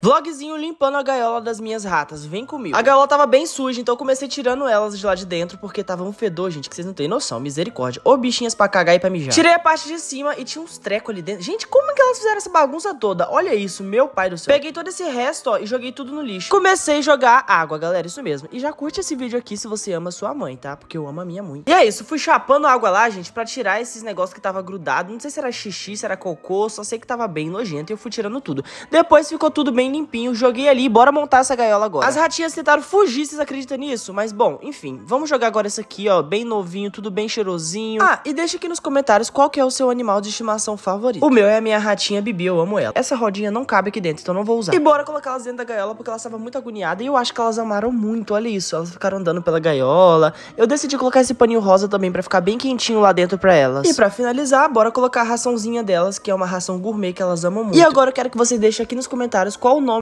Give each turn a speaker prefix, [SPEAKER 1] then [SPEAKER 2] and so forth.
[SPEAKER 1] Vlogzinho limpando a gaiola das minhas ratas, vem comigo. A gaiola tava bem suja, então eu comecei tirando elas de lá de dentro, porque tava um fedor, gente, que vocês não têm noção, misericórdia. Ô bichinhas pra cagar e pra mijar. Tirei a parte de cima e tinha uns trecos ali dentro. Gente, como é que elas fizeram essa bagunça toda? Olha isso, meu pai do céu. Peguei todo esse resto, ó, e joguei tudo no lixo. Comecei a jogar água, galera, isso mesmo. E já curte esse vídeo aqui se você ama sua mãe, tá? Porque eu amo a minha muito. E é isso, fui chapando água lá, gente, pra tirar esses negócios que tava grudado. Não sei se era xixi, se era cocô, só sei que tava bem nojento e eu fui tirando tudo. Depois ficou tudo bem bem limpinho, joguei ali, bora montar essa gaiola agora. As ratinhas tentaram fugir, vocês acreditam nisso? Mas bom, enfim, vamos jogar agora essa aqui, ó, bem novinho, tudo bem cheirosinho. Ah, e deixa aqui nos comentários qual que é o seu animal de estimação favorito. O meu é a minha ratinha Bibi, eu amo ela. Essa rodinha não cabe aqui dentro, então não vou usar. E bora colocar elas dentro da gaiola, porque elas estavam muito agoniadas e eu acho que elas amaram muito, olha isso. Elas ficaram andando pela gaiola. Eu decidi colocar esse paninho rosa também pra ficar bem quentinho lá dentro pra elas. E pra finalizar, bora colocar a raçãozinha delas, que é uma ração gourmet que elas amam muito. E agora eu quero que você deixe aqui nos comentários qual